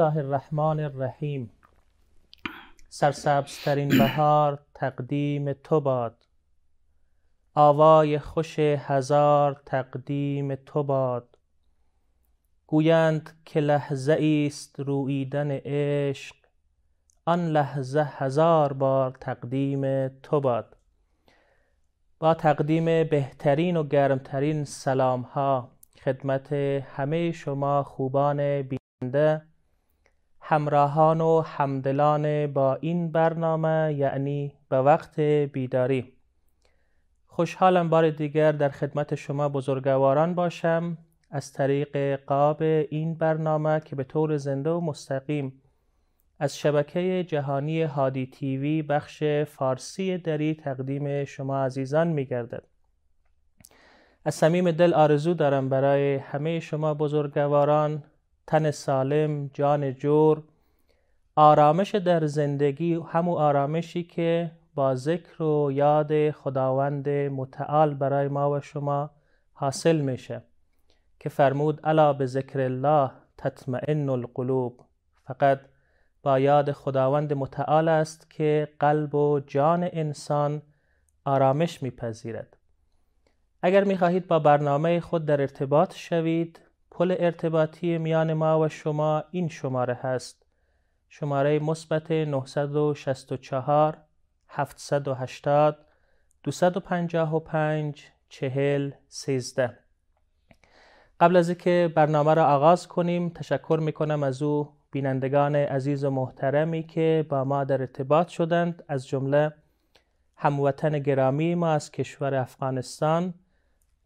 الله الرحمن الرحیم سرسبزترین بهار تقدیم تو باد آوای خوش هزار تقدیم تو باد گویند که لحظه است رویدن عشق آن لحظه هزار بار تقدیم تو باد با تقدیم بهترین و گرمترین سلام ها خدمت همه شما خوبان بیننده همراهان و همدلان با این برنامه یعنی به وقت بیداری خوشحالم بار دیگر در خدمت شما بزرگواران باشم از طریق قاب این برنامه که به طور زنده و مستقیم از شبکه جهانی هادی تیوی بخش فارسی دری تقدیم شما عزیزان می از صمیم دل آرزو دارم برای همه شما بزرگواران تن سالم جان جور آرامش در زندگی همو آرامشی که با ذکر و یاد خداوند متعال برای ما و شما حاصل میشه که فرمود الا به ذکر الله تطمئن القلوب فقط با یاد خداوند متعال است که قلب و جان انسان آرامش میپذیرد اگر میخواهید با برنامه خود در ارتباط شوید پل ارتباطی میان ما و شما این شماره هست شماره مثبت 964 780 255 40 13 قبل از اینکه برنامه را آغاز کنیم تشکر میکنم از او بینندگان عزیز و محترمی که با ما در ارتباط شدند از جمله هموطن گرامی ما از کشور افغانستان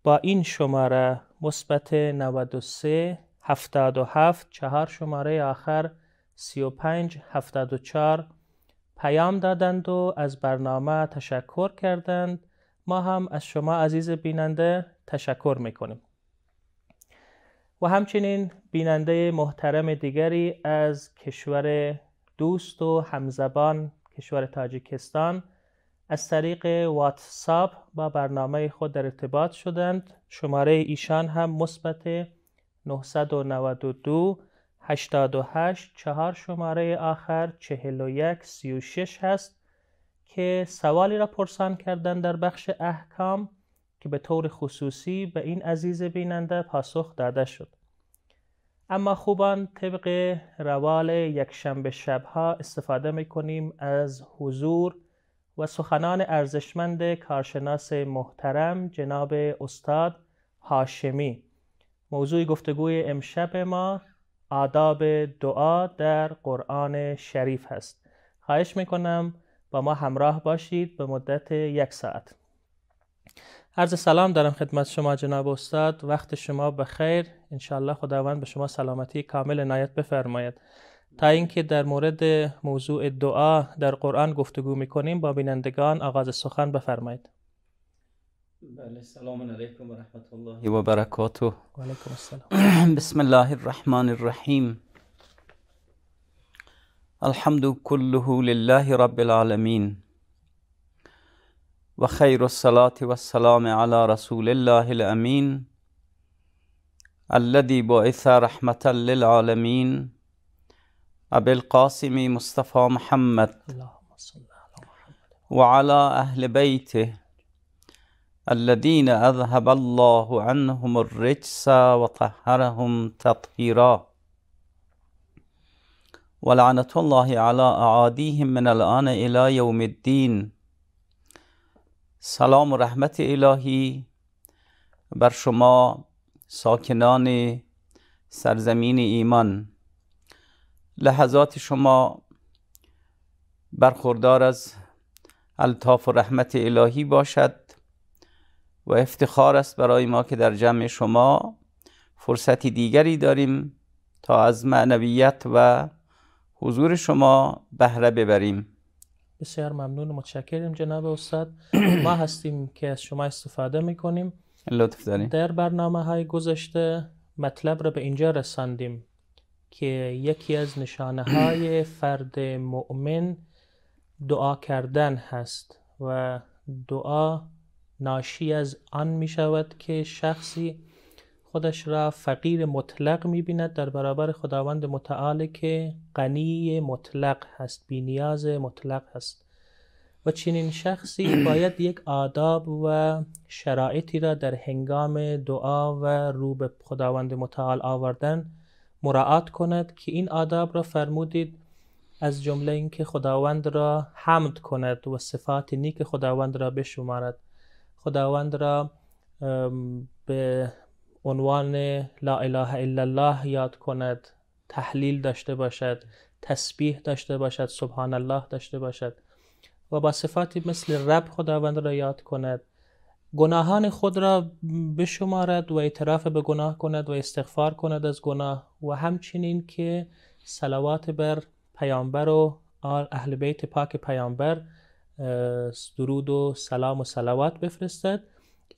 با این شماره مثبت 93 77 چهار شماره آخر 35 74 پیام دادند و از برنامه تشکر کردند ما هم از شما عزیز بیننده تشکر میکنیم و همچنین بیننده محترم دیگری از کشور دوست و همزبان کشور تاجیکستان از طریق واتساپ با برنامه خود در ارتباط شدند شماره ایشان هم مثبت 992 88 چهار شماره آخر 41 36 هست که سوالی را پرسان کردن در بخش احکام که به طور خصوصی به این عزیز بیننده پاسخ داده شد اما خوبان طبق روال یک شنبه شبها استفاده می کنیم از حضور و سخنان ارزشمند کارشناس محترم جناب استاد هاشمی موضوع گفتگوی امشب ما آداب دعا در قرآن شریف هست خواهش میکنم با ما همراه باشید به مدت یک ساعت عرض سلام دارم خدمت شما جناب استاد وقت شما بخیر انشالله خداوند به شما سلامتی کامل نایت بفرماید تا اینکه در مورد موضوع دعا در قرآن گفتگو میکنیم با بینندگان آغاز سخن بفرمایید بله علیکم و رحمت الله و و السلام بسم الله الرحمن الرحیم الحمد كله لله رب العالمين وخير الصلاة والسلام على رسول الله الامین الذي بعث رحمة للعالمین أبي القاسم مصطفى محمد وعلى أهل بيته الذين أذهب الله عنهم الرجس وطهرهم تطهيرا ولعنة الله على أعاديهم من الآن إلى يوم الدين سلام و إلهي الهی بر شما ساکنان سرزمین ایمان لحظات شما برخوردار از الطاف و رحمت الهی باشد و افتخار است برای ما که در جمع شما فرصتی دیگری داریم تا از معنویت و حضور شما بهره ببریم بسیار ممنون و متشکرم جناب استاد ما هستیم که از شما استفاده میکنیم لطف داریم در برنامه های گذشته مطلب را به اینجا رساندیم که یکی از نشانه های فرد مؤمن دعا کردن هست و دعا ناشی از آن می شود که شخصی خودش را فقیر مطلق می بیند در برابر خداوند متعال که غنی مطلق هست بی مطلق هست و چنین شخصی باید یک آداب و شرایطی را در هنگام دعا و رو به خداوند متعال آوردن مراعات کند که این آداب را فرمودید از جمله اینکه خداوند را حمد کند و صفات نیک خداوند را بشمارد خداوند را به عنوان لا اله الا الله یاد کند تحلیل داشته باشد تسبیح داشته باشد سبحان الله داشته باشد و با صفاتی مثل رب خداوند را یاد کند گناهان خود را بشمارد و اعتراف به گناه کند و استغفار کند از گناه و همچنین که سلوات بر پیامبر و آل اهل بیت پاک پیامبر درود و سلام و سلوات بفرستد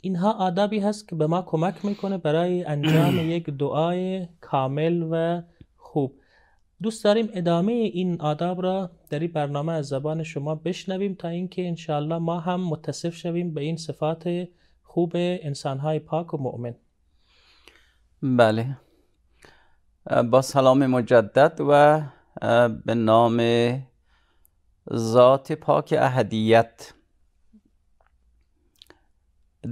اینها آدابی هست که به ما کمک میکنه برای انجام یک دعای کامل و خوب دوست داریم ادامه این آداب را در این برنامه از زبان شما بشنویم تا اینکه انشاالله ما هم متصف شویم به این صفات خوب انسانهای پاک و مؤمن بله با سلام مجدد و به نام ذات پاک اهدیت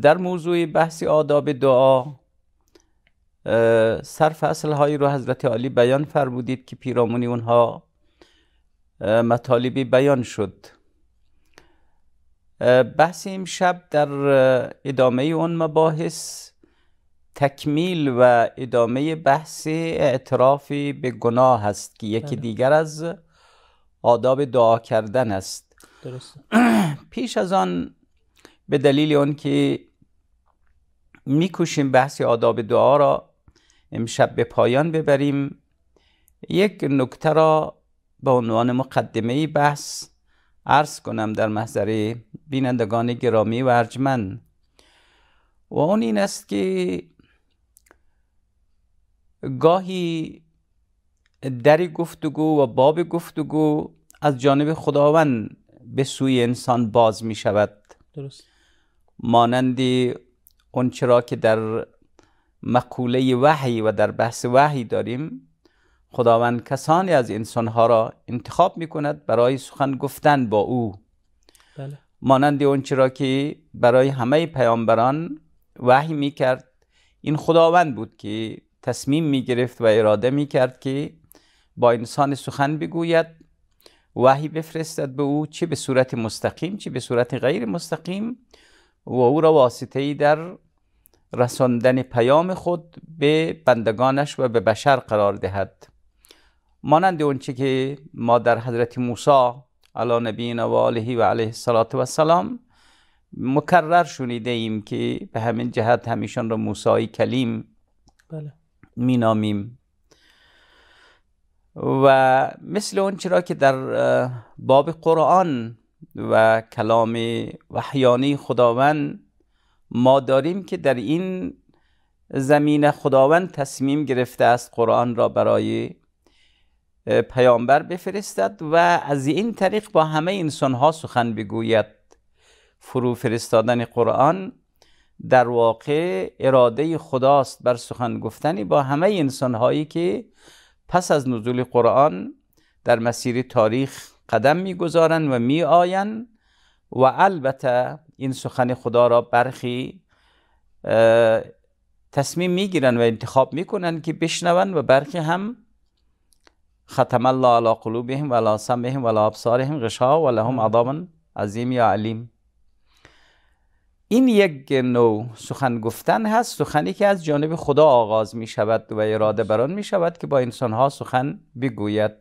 در موضوع بحث آداب دعا صرف اصلهایی رو حضرت عالی بیان فرمودید که پیرامونی اونها مطالبی بیان شد بحث امشب در ادامه اون مباحث تکمیل و ادامه بحث اعترافی به گناه است که یکی بله. دیگر از آداب دعا کردن است پیش از آن به دلیل اون که میکوشیم بحث آداب دعا را امشب به پایان ببریم یک نکته را به عنوان مقدمه بحث عرض کنم در محضر بینندگان گرامی و ارجمند و اون این است که گاهی در گفتگو و باب گفتگو از جانب خداوند به سوی انسان باز می شود درست مانند اون چرا که در مقوله وحی و در بحث وحی داریم خداوند کسانی از انسانها را انتخاب می کند برای سخن گفتن با او بله. مانند اون را که برای همه پیامبران وحی می کرد این خداوند بود که تصمیم می گرفت و اراده می کرد که با انسان سخن بگوید وحی بفرستد به او چه به صورت مستقیم چه به صورت غیر مستقیم و او را واسطه در رساندن پیام خود به بندگانش و به بشر قرار دهد مانند اونچه که ما در حضرت موسی علی نبینا و آله و علیه السلام مکرر شنیده ایم که به همین جهت همیشان را موسی کلیم بله. مینامیم و مثل اون چرا که در باب قرآن و کلام وحیانی خداوند ما داریم که در این زمین خداوند تصمیم گرفته است قرآن را برای پیامبر بفرستد و از این طریق با همه انسانها سخن بگوید فرو فرستادن قرآن در واقع اراده خداست بر سخن گفتنی با همه انسانهایی که پس از نزول قرآن در مسیر تاریخ قدم میگذارند و می و البته این سخن خدا را برخی تصمیم میگیرن و انتخاب میکنن که بشنون و برخی هم ختم الله علی قلوبهم و علی سمعهم و علی ابصارهم غشا و لهم عذاب عظیم یا علیم این یک نوع سخن گفتن هست سخنی که از جانب خدا آغاز می شود و اراده بران می شود که با انسان ها سخن بگوید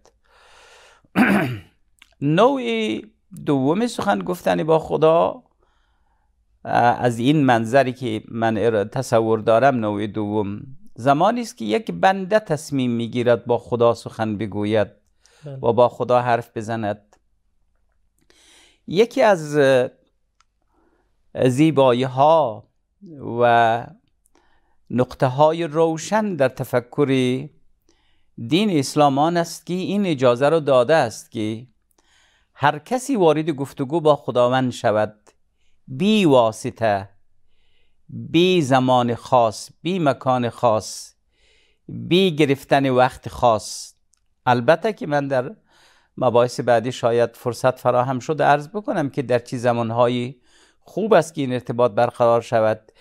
نوعی دوم سخن گفتن با خدا از این منظری که من تصور دارم نوع دوم زمانی است که یک بنده تصمیم میگیرد با خدا سخن بگوید بله. و با خدا حرف بزند یکی از زیبایی ها و نقطه های روشن در تفکر دین اسلام است که این اجازه را داده است که هر کسی وارد گفتگو با خداوند شود بی واسطه بی زمان خاص بی مکان خاص بی گرفتن وقت خاص البته که من در مباحث بعدی شاید فرصت فراهم شد عرض بکنم که در چه زمانهایی خوب است که این ارتباط برقرار شود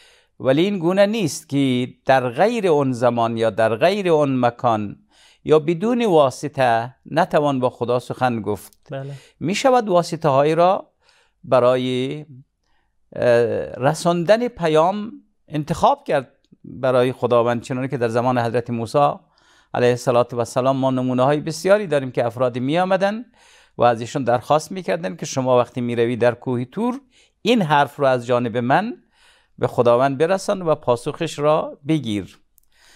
ولی این گونه نیست که در غیر اون زمان یا در غیر اون مکان یا بدون واسطه نتوان با خدا سخن گفت بله. می شود واسطه هایی را برای رساندن پیام انتخاب کرد برای خداوند چنانه که در زمان حضرت موسی علیه السلام ما نمونه های بسیاری داریم که افرادی می آمدن و از ایشون درخواست میکردن که شما وقتی میروی در کوه تور این حرف رو از جانب من به خداوند برسان و پاسخش را بگیر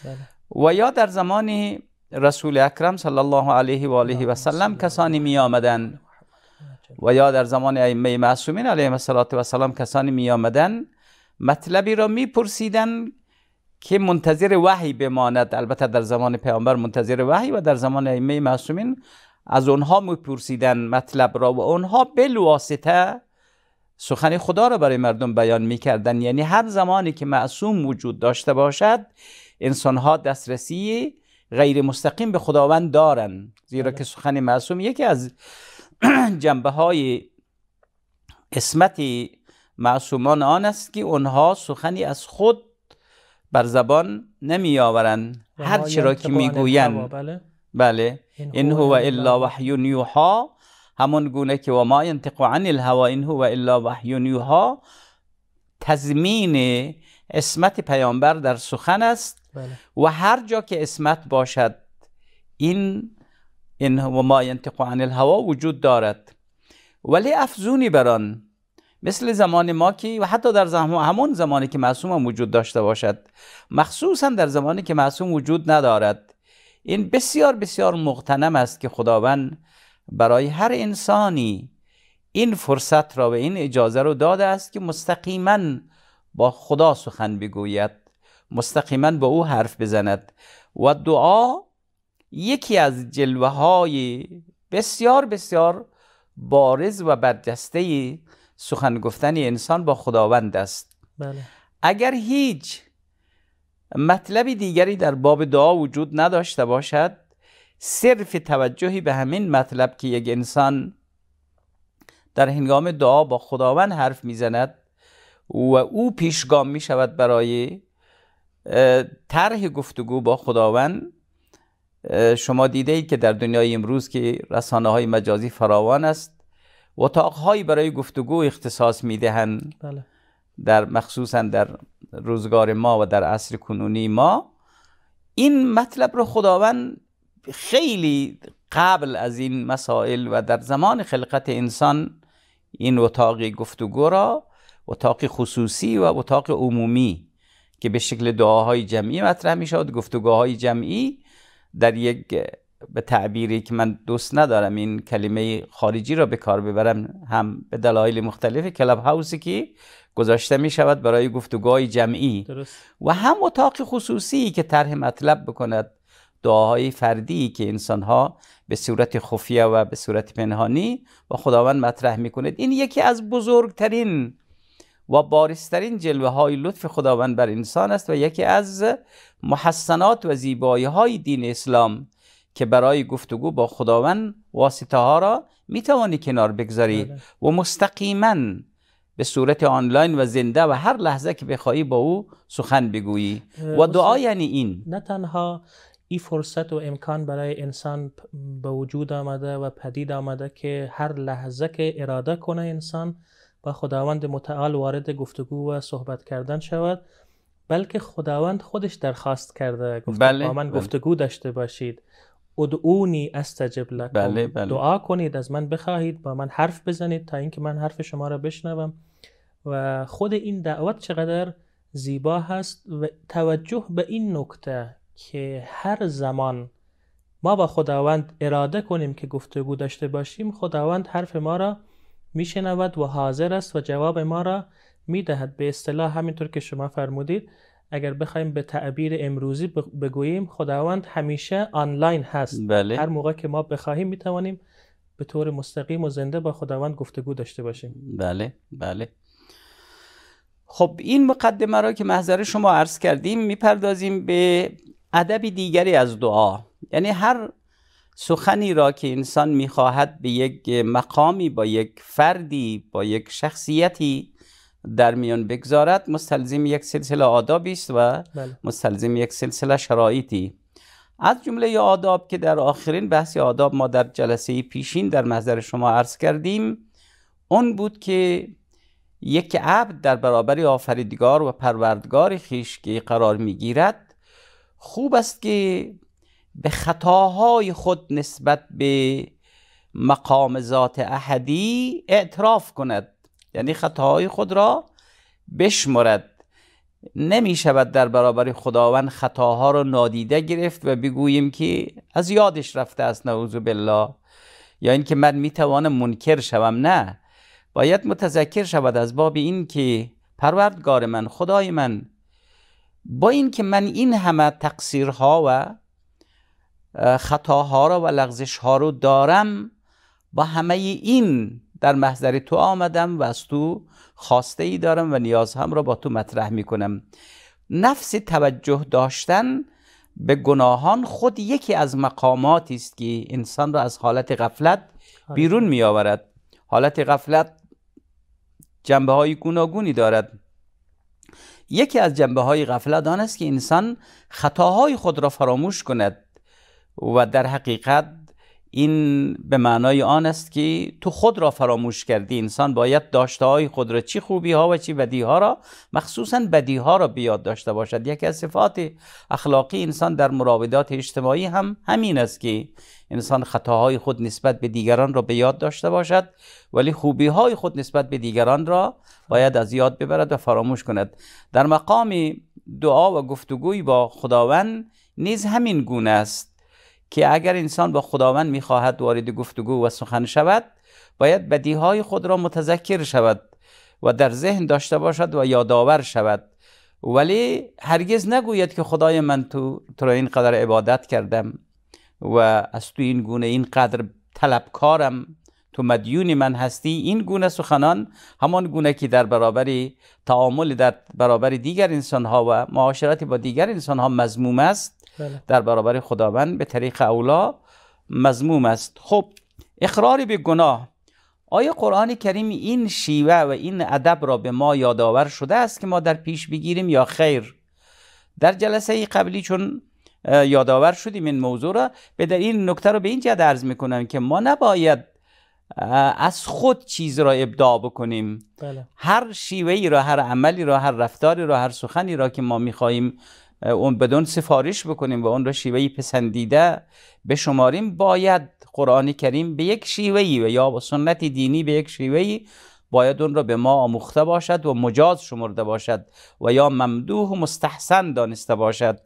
بله. و یا در زمانی رسول اکرم صلی الله علیه و آله و سلم کسانی می آمدن و یا در زمان ائمه معصومین علیه و سلام کسانی می آمدن مطلبی را می پرسیدن که منتظر وحی بماند البته در زمان پیامبر منتظر وحی و در زمان ائمه معصومین از اونها میپرسیدن مطلب را و اونها بالواسطه سخن خدا را برای مردم بیان کردن یعنی هر زمانی که معصوم وجود داشته باشد انسانها دسترسی غیر مستقیم به خداوند دارن زیرا بله. که سخن معصوم یکی از جنبه های اسمت معصومان آن است که اونها سخنی از خود بر زبان نمی آورند هر چرا که میگویند بله, بله. این هو الا وحی یوحا همون گونه که و ما انتقو عن الهوا این هو الا وحی یوحا تضمین اسمت پیامبر در سخن است بله. و هر جا که اسمت باشد این این و ما ینتقو عن الهوا وجود دارد ولی افزونی بران مثل زمان ما که و حتی در زمان همون زمانی که معصوم هم وجود داشته باشد مخصوصا در زمانی که معصوم وجود ندارد این بسیار بسیار مقتنم است که خداوند برای هر انسانی این فرصت را و این اجازه رو داده است که مستقیما با خدا سخن بگوید مستقیما با او حرف بزند و دعا یکی از جلوه های بسیار بسیار بارز و برجسته سخن گفتن انسان با خداوند است بله. اگر هیچ مطلب دیگری در باب دعا وجود نداشته باشد صرف توجهی به همین مطلب که یک انسان در هنگام دعا با خداوند حرف میزند و او پیشگام می شود برای طرح گفتگو با خداوند شما دیده اید که در دنیای امروز که رسانه های مجازی فراوان است اتاقهایی برای گفتگو اختصاص میدهند بله. در مخصوصا در روزگار ما و در عصر کنونی ما این مطلب رو خداوند خیلی قبل از این مسائل و در زمان خلقت انسان این اتاق گفتگو را اتاق خصوصی و اتاق عمومی که به شکل دعاهای جمعی مطرح می گفتگاه گفتگوهای جمعی در یک به تعبیری که من دوست ندارم این کلمه خارجی را به کار ببرم هم به دلایل مختلف کلاب هاوسی که گذاشته می شود برای گفتگوهای جمعی و هم اتاق خصوصی که طرح مطلب بکند دعاهای فردی که انسان ها به صورت خفیه و به صورت پنهانی و خداوند مطرح می این یکی از بزرگترین و بارسترین جلوه های لطف خداوند بر انسان است و یکی از محسنات و زیبایی های دین اسلام که برای گفتگو با خداوند واسطه ها را می توانی کنار بگذاری بله. و مستقیما به صورت آنلاین و زنده و هر لحظه که بخوایی با او سخن بگویی و دعا یعنی این نه تنها این فرصت و امکان برای انسان به وجود آمده و پدید آمده که هر لحظه که اراده کنه انسان با خداوند متعال وارد گفتگو و صحبت کردن شود بلکه خداوند خودش درخواست کرده گفت بله، با من بله. گفتگو داشته باشید ادعونی استجب لکم بله، دعا کنید از من بخواهید با من حرف بزنید تا اینکه من حرف شما را بشنوم و خود این دعوت چقدر زیبا هست و توجه به این نکته که هر زمان ما با خداوند اراده کنیم که گفتگو داشته باشیم خداوند حرف ما را میشنود و حاضر است و جواب ما را میدهد به اصطلاح همینطور که شما فرمودید اگر بخوایم به تعبیر امروزی بگوییم خداوند همیشه آنلاین هست بله. هر موقع که ما بخواهیم میتوانیم به طور مستقیم و زنده با خداوند گفتگو داشته باشیم بله بله خب این مقدمه را که محضر شما عرض کردیم میپردازیم به ادب دیگری از دعا یعنی هر سخنی را که انسان میخواهد به یک مقامی با یک فردی با یک شخصیتی در میان بگذارد مستلزم یک سلسله آدابی است و بله. مستلزم یک سلسله شرایطی از جمله آداب که در آخرین بحث آداب ما در جلسه پیشین در محضر شما عرض کردیم اون بود که یک عبد در برابر آفریدگار و پروردگار خیش که قرار میگیرد خوب است که به خطاهای خود نسبت به مقام ذات احدی اعتراف کند یعنی خطاهای خود را بشمرد نمی شود در برابر خداوند خطاها را نادیده گرفت و بگوییم که از یادش رفته است نعوذ بالله یا اینکه من می توانم منکر شوم نه باید متذکر شود از باب این که پروردگار من خدای من با اینکه من این همه تقصیرها و خطاها را و لغزش ها رو دارم با همه این در محضر تو آمدم و از تو خواسته ای دارم و نیاز هم را با تو مطرح می کنم نفس توجه داشتن به گناهان خود یکی از مقاماتی است که انسان را از حالت غفلت بیرون می آورد حالت غفلت جنبه های گوناگونی دارد یکی از جنبه های غفلت آن است که انسان خطاهای خود را فراموش کند و در حقیقت این به معنای آن است که تو خود را فراموش کردی انسان باید داشته های خود را چی خوبی ها و چی بدی ها را مخصوصا بدی ها را بیاد داشته باشد یکی از صفات اخلاقی انسان در مراودات اجتماعی هم همین است که انسان خطاهای خود نسبت به دیگران را به یاد داشته باشد ولی خوبی های خود نسبت به دیگران را باید از یاد ببرد و فراموش کند در مقام دعا و گفتگوی با خداوند نیز همین گونه است که اگر انسان با خداوند میخواهد وارد گفتگو و سخن شود باید بدیهای خود را متذکر شود و در ذهن داشته باشد و یادآور شود ولی هرگز نگوید که خدای من تو تو را اینقدر عبادت کردم و از تو این گونه اینقدر طلبکارم تو مدیون من هستی این گونه سخنان همان گونه که در برابر تعامل در برابر دیگر انسان ها و معاشرت با دیگر انسان ها مضموم است بله. در برابر خداوند به طریق اولا مضموم است خب اقرار به گناه آیا قرآن کریم این شیوه و این ادب را به ما یادآور شده است که ما در پیش بگیریم یا خیر در جلسه قبلی چون یادآور شدیم این موضوع را به در این نکته رو به این جهت عرض میکنم که ما نباید از خود چیز را ابداع بکنیم بله. هر شیوه ای را هر عملی را هر رفتاری را هر سخنی را که ما میخواهیم اون بدون سفارش بکنیم و اون را شیوهی پسندیده بشماریم باید قرآن کریم به یک ای و یا با سنت دینی به یک شیوه ای باید اون را به ما آموخته باشد و مجاز شمرده باشد و یا ممدوح و مستحسن دانسته باشد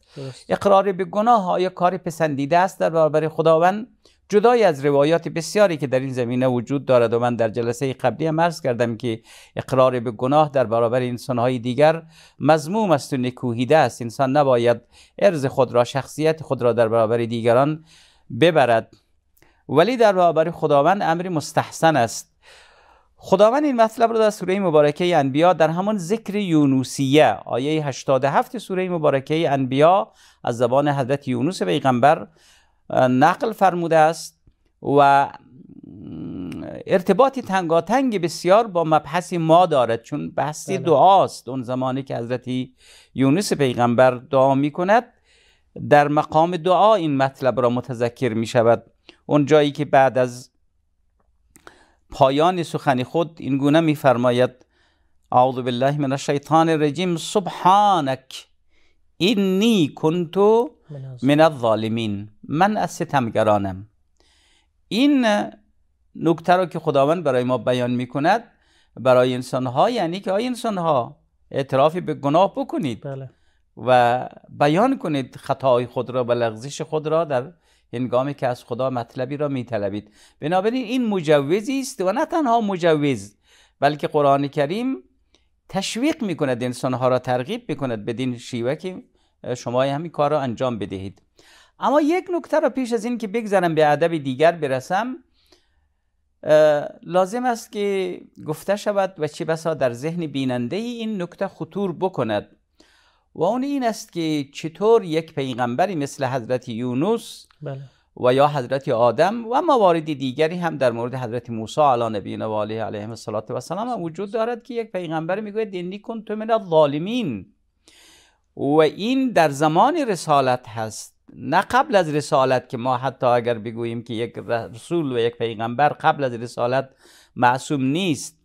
اقرار به گناه های کار پسندیده است در برابر خداوند جدای از روایات بسیاری که در این زمینه وجود دارد و من در جلسه قبلی هم عرض کردم که اقرار به گناه در برابر انسانهای دیگر مضموم است و نکوهیده است انسان نباید ارز خود را شخصیت خود را در برابر دیگران ببرد ولی در برابر خداوند امر مستحسن است خداوند این مطلب را در سوره مبارکه انبیا در همان ذکر یونوسیه آیه 87 سوره مبارکه انبیا از زبان حضرت یونوس پیغمبر نقل فرموده است و ارتباطی تنگاتنگ بسیار با مبحث ما دارد چون بحثی بله. دعاست اون زمانی که حضرت یونس پیغمبر دعا می کند در مقام دعا این مطلب را متذکر می شود اون جایی که بعد از پایان سخن خود این گونه می فرماید اعوذ بالله من الشیطان الرجیم سبحانک اینی کنتو من الظالمین من از ستمگرانم این نکته رو که خداوند برای ما بیان می کند برای انسان ها یعنی که آی انسان ها اعترافی به گناه بکنید بله. و بیان کنید خطای خود را و لغزش خود را در هنگامی که از خدا مطلبی را می طلبید بنابراین این مجوزی است و نه تنها مجوز بلکه قرآن کریم تشویق می کند انسان ها را ترغیب می کند بدین شیوه که شما همین کار را انجام بدهید اما یک نکته را پیش از این که بگذرم به ادب دیگر برسم لازم است که گفته شود و چه بسا در ذهن بیننده ای این نکته خطور بکند و اون این است که چطور یک پیغمبری مثل حضرت یونس بله. و یا حضرت آدم و موارد دیگری هم در مورد حضرت موسی علی نبی و علیه علیه السلام و وجود دارد که یک پیغمبر میگوید دینی کن تو من الظالمین و این در زمان رسالت هست نه قبل از رسالت که ما حتی اگر بگوییم که یک رسول و یک پیغمبر قبل از رسالت معصوم نیست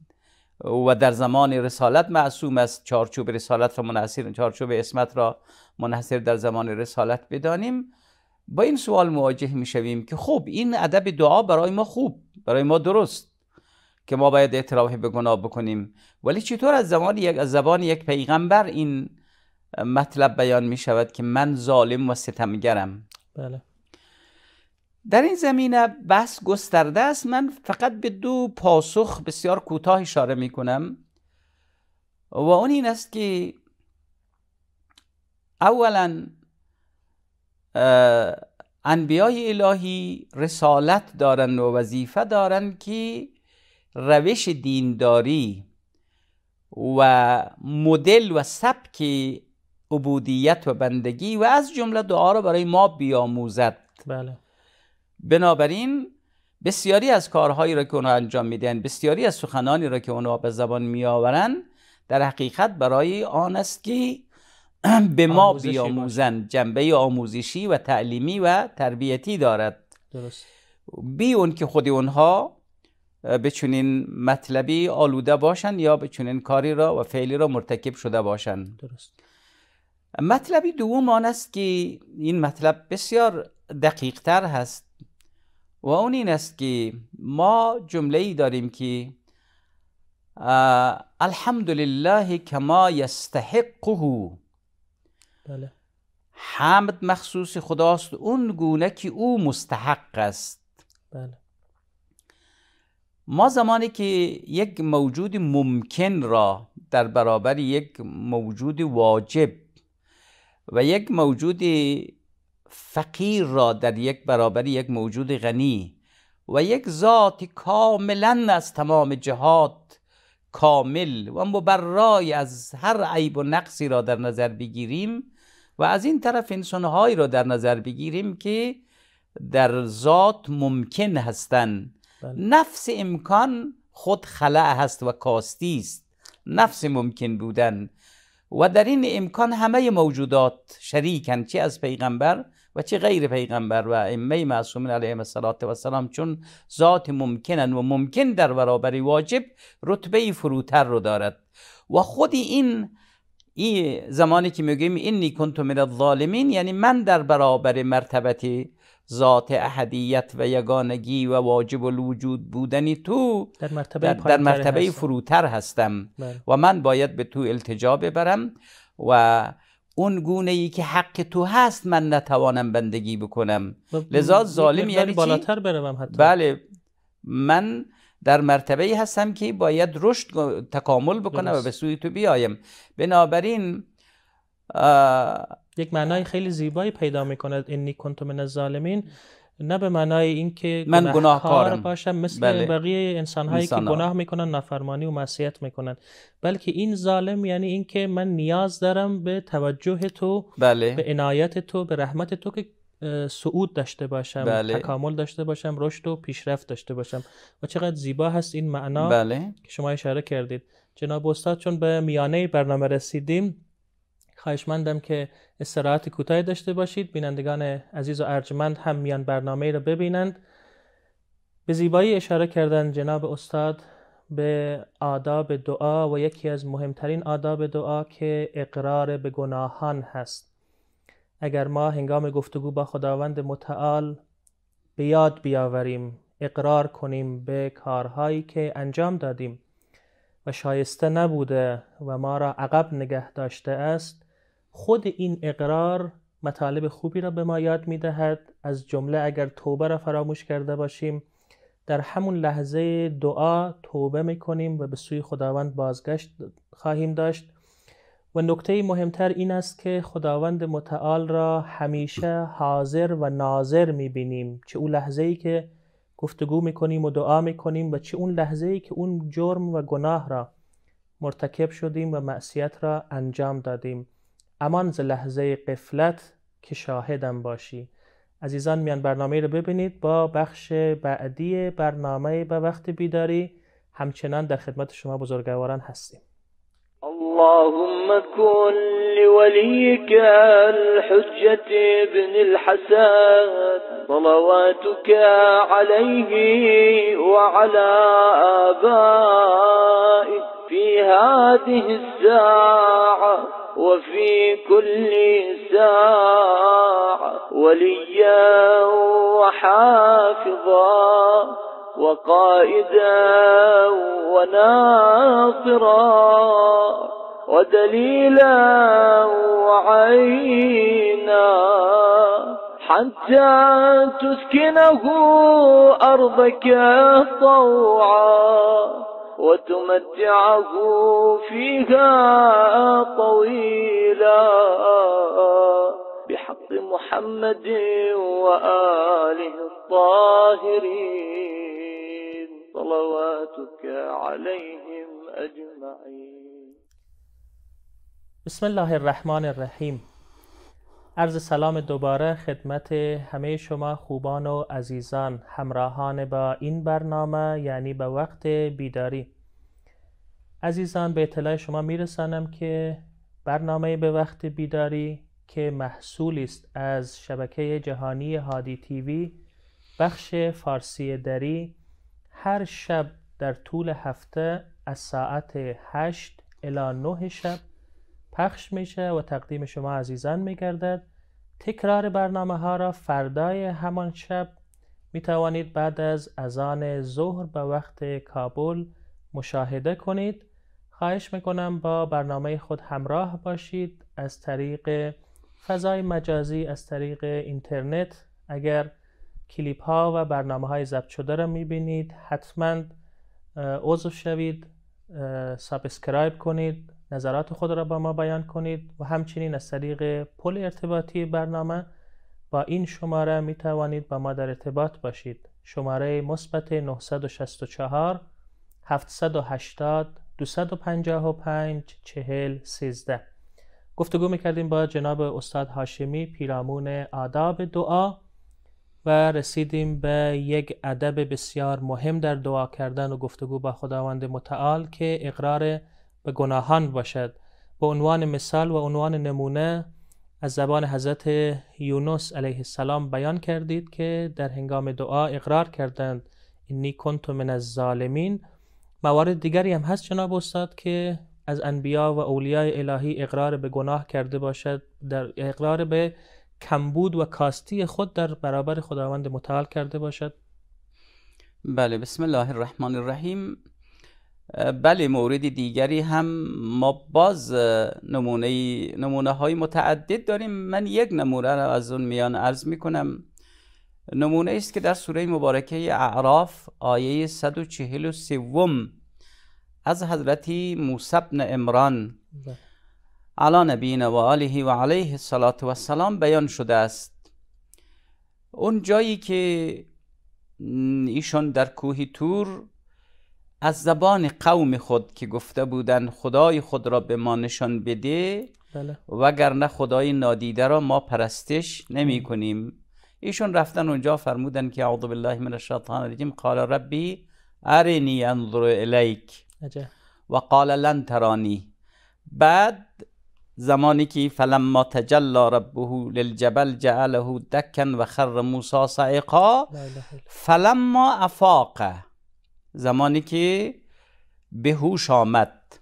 و در زمان رسالت معصوم است چارچوب رسالت را منحصر چارچوب اسمت را منحصر در زمان رسالت بدانیم با این سوال مواجه می شویم که خوب این ادب دعا برای ما خوب برای ما درست که ما باید اعتراف به گناه بکنیم ولی چطور از زمان یک از زبان یک پیغمبر این مطلب بیان می شود که من ظالم و ستمگرم بله در این زمینه بحث گسترده است من فقط به دو پاسخ بسیار کوتاه اشاره می کنم و اون این است که اولا انبیای الهی رسالت دارند و وظیفه دارند که روش دینداری و مدل و سبک عبودیت و بندگی و از جمله دعا را برای ما بیاموزد بله. بنابراین بسیاری از کارهایی را که اونا انجام میدن بسیاری از سخنانی را که اونا به زبان میآورن در حقیقت برای آن است که به ما بیاموزند جنبه آموزشی و تعلیمی و تربیتی دارد درست. بی اون که خود اونها به چنین مطلبی آلوده باشند یا به چنین کاری را و فعلی را مرتکب شده باشند درست مطلبی دوم آن است که این مطلب بسیار دقیق تر هست و اون این است که ما جمله ای داریم که الحمدلله کما یستحقه بله. حمد مخصوص خداست اون گونه که او مستحق است بله. ما زمانی که یک موجود ممکن را در برابر یک موجود واجب و یک موجود فقیر را در یک برابری یک موجود غنی و یک ذات کاملا از تمام جهات کامل و مبرای از هر عیب و نقصی را در نظر بگیریم و از این طرف انسانهایی را در نظر بگیریم که در ذات ممکن هستند بله. نفس امکان خود خلع هست و کاستی است نفس ممکن بودن و در این امکان همه موجودات شریکن چه از پیغمبر و چه غیر پیغمبر و ائمه معصومین علیهم السلام چون ذات ممکنن و ممکن در برابر واجب رتبه فروتر رو دارد و خود این این زمانی که میگیم اینی کنتم من الظالمین یعنی من در برابر مرتبتی ذات احدیت و یگانگی و واجب الوجود بودنی تو در مرتبه, در, مرتبه هستم. فروتر هستم بله. و من باید به تو التجا ببرم و اون گونه ای که حق تو هست من نتوانم بندگی بکنم لذا ظالم یعنی بالاتر بروم حتی بله من در مرتبه هستم که باید رشد تکامل بکنم و به سوی تو بیایم بنابراین یک معنای خیلی زیبایی پیدا میکند این نیکنتو من الظالمین نه به معنای اینکه من گناهکارم باشم مثل بله. بقیه انسان هایی که گناه میکنن نفرمانی و معصیت میکنن بلکه این ظالم یعنی اینکه من نیاز دارم به توجه تو بله. به عنایت تو به رحمت تو که سعود داشته باشم بله. تکامل داشته باشم رشد و پیشرفت داشته باشم و چقدر زیبا هست این معنا بله. که شما اشاره کردید جناب استاد چون به میانه برنامه رسیدیم خواهشمندم که استراحت کوتاهی داشته باشید بینندگان عزیز و ارجمند هم میان برنامه را ببینند به زیبایی اشاره کردن جناب استاد به آداب دعا و یکی از مهمترین آداب دعا که اقرار به گناهان هست اگر ما هنگام گفتگو با خداوند متعال به یاد بیاوریم اقرار کنیم به کارهایی که انجام دادیم و شایسته نبوده و ما را عقب نگه داشته است خود این اقرار مطالب خوبی را به ما یاد می دهد از جمله اگر توبه را فراموش کرده باشیم در همون لحظه دعا توبه می کنیم و به سوی خداوند بازگشت خواهیم داشت و نکته مهمتر این است که خداوند متعال را همیشه حاضر و ناظر می بینیم چه اون لحظه ای که گفتگو می کنیم و دعا می کنیم و چه اون لحظه ای که اون جرم و گناه را مرتکب شدیم و معصیت را انجام دادیم امان ز لحظه قفلت که شاهدم باشی عزیزان میان برنامه رو ببینید با بخش بعدی برنامه به وقت بیداری همچنان در خدمت شما بزرگواران هستیم اللهم كن لوليك الحجة ابن الحسن صلواتك عليه وعلى آبائه في هذه الساعة وفي كل ساعة وليا وحافظا وقائدا وناصرا ودليلا وعينا حتى تسكنه أرضك طوعا وتمتعه فيها طويلا بحق محمد وآله الطاهرين صلواتك عليهم أجمعين بسم الله الرحمن الرحيم عرض سلام دوباره خدمت همه شما خوبان و عزیزان همراهان با این برنامه یعنی به وقت بیداری عزیزان به اطلاع شما میرسانم که برنامه به وقت بیداری که محصول است از شبکه جهانی هادی تیوی بخش فارسی دری هر شب در طول هفته از ساعت 8 الی 9 شب پخش میشه و تقدیم شما عزیزان میگردد تکرار برنامه ها را فردای همان شب می توانید بعد از اذان ظهر به وقت کابل مشاهده کنید خواهش میکنم با برنامه خود همراه باشید از طریق فضای مجازی از طریق اینترنت اگر کلیپ ها و برنامه های ضبط شده را میبینید حتما عضو شوید سابسکرایب کنید نظرات خود را با ما بیان کنید و همچنین از طریق پل ارتباطی برنامه با این شماره می توانید با ما در ارتباط باشید شماره مثبت 964 780 255 40 13 گفتگو میکردیم با جناب استاد هاشمی پیرامون آداب دعا و رسیدیم به یک ادب بسیار مهم در دعا کردن و گفتگو با خداوند متعال که اقرار به گناهان باشد به عنوان مثال و عنوان نمونه از زبان حضرت یونس علیه السلام بیان کردید که در هنگام دعا اقرار کردند اینی کنتو من الظالمین موارد دیگری هم هست جناب استاد که از انبیا و اولیای الهی اقرار به گناه کرده باشد در اقرار به کمبود و کاستی خود در برابر خداوند متعال کرده باشد بله بسم الله الرحمن الرحیم بله مورد دیگری هم ما باز نمونه, نمونه های متعدد داریم من یک نمونه را از اون میان عرض می کنم نمونه است که در سوره مبارکه اعراف آیه 143 از حضرت موسی بن عمران بله. علی نبینا و آله و علیه الصلاة و السلام بیان شده است اون جایی که ایشان در کوه تور از زبان قوم خود که گفته بودند خدای خود را به ما نشان بده بله. وگرنه خدای نادیده را ما پرستش نمی کنیم ایشون رفتن اونجا فرمودن که اعوذ بالله من الشیطان الرجیم قال ربی ارنی انظر الیک و قال لن ترانی بعد زمانی که فلما تجلا ربه للجبل جعله دکن و خر موسا صعقا فلما افاقه زمانی که به هوش آمد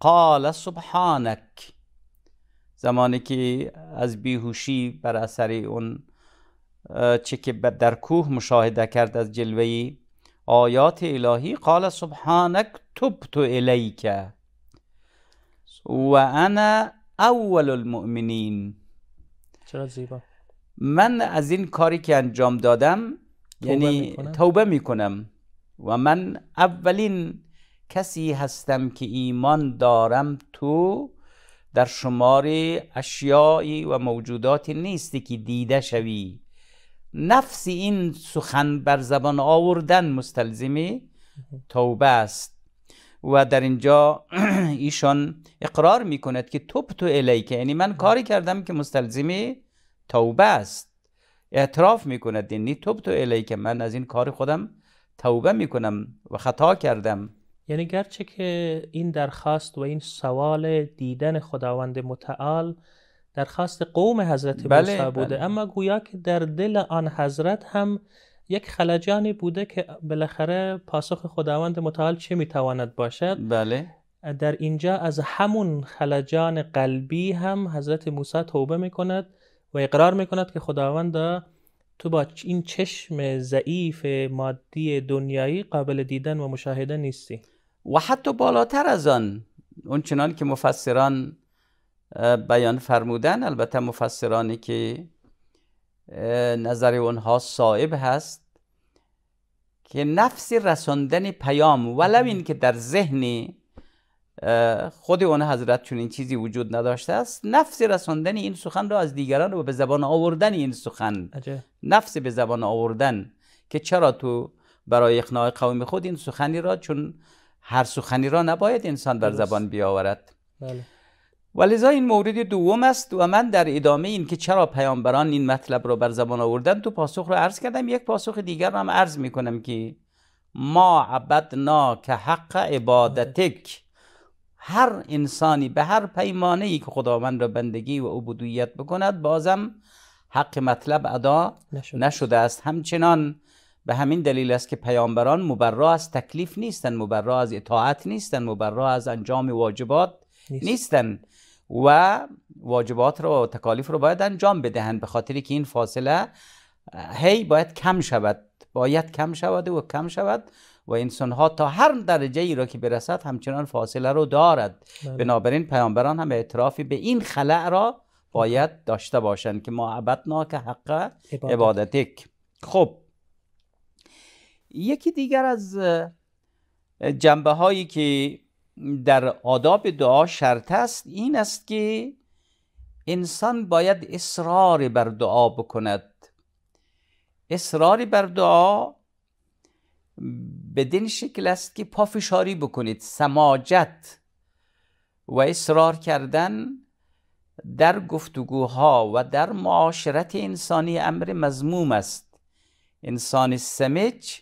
قال سبحانک زمانی که از بیهوشی بر اثر اون چه که در کوه مشاهده کرد از جلوه آیات الهی قال سبحانک تبت الیک و انا اول المؤمنین چرا زیبا من از این کاری که انجام دادم یعنی توبه میکنم و من اولین کسی هستم که ایمان دارم تو در شمار اشیایی و موجوداتی نیستی که دیده شوی نفس این سخن بر زبان آوردن مستلزم توبه است و در اینجا ایشان اقرار میکند که توب تو الیکه یعنی من کاری کردم که مستلزم توبه است اعتراف میکند یعنی توب تو من از این کار خودم توبه میکنم و خطا کردم یعنی گرچه که این درخواست و این سوال دیدن خداوند متعال درخواست قوم حضرت بله، موسی بوده بله. اما گویا که در دل آن حضرت هم یک خلجانی بوده که بالاخره پاسخ خداوند متعال چه میتواند باشد بله در اینجا از همون خلجان قلبی هم حضرت موسی توبه میکند و اقرار میکند که خداوند تو با این چشم ضعیف مادی دنیایی قابل دیدن و مشاهده نیستی و حتی بالاتر از آن اون چنان که مفسران بیان فرمودن البته مفسرانی که نظر اونها صاحب هست که نفس رساندن پیام ولو این که در ذهنی خود اون حضرت چون این چیزی وجود نداشته است نفس رساندن این سخن را از دیگران و به زبان آوردن این سخن نفس به زبان آوردن که چرا تو برای اقناع قوم خود این سخنی را چون هر سخنی را نباید انسان بر زبان بیاورد بله. این مورد دوم است و من در ادامه این که چرا پیامبران این مطلب را بر زبان آوردن تو پاسخ را عرض کردم یک پاسخ دیگر را هم عرض میکنم که ما عبدنا که حق عبادتک هر انسانی به هر پیمانه ای که خداوند را بندگی و عبودیت بکند بازم حق مطلب ادا نشده است همچنان به همین دلیل است که پیامبران مبرا از تکلیف نیستند مبرا از اطاعت نیستند مبرا از انجام واجبات نیستند و واجبات را و تکالیف را باید انجام بدهند به خاطر که این فاصله هی باید کم شود باید کم شود و کم شود و انسان ها تا هر درجه ای را که برسد همچنان فاصله رو دارد بله. بنابراین پیامبران هم اعترافی به این خلع را باید داشته باشند که ما عبدنا که حق عبادتک خب یکی دیگر از جنبه هایی که در آداب دعا شرط است این است که انسان باید اصرار بر دعا بکند اصرار بر دعا بدین شکل است که پافشاری بکنید سماجت و اصرار کردن در گفتگوها و در معاشرت انسانی امر مضموم است انسان سمج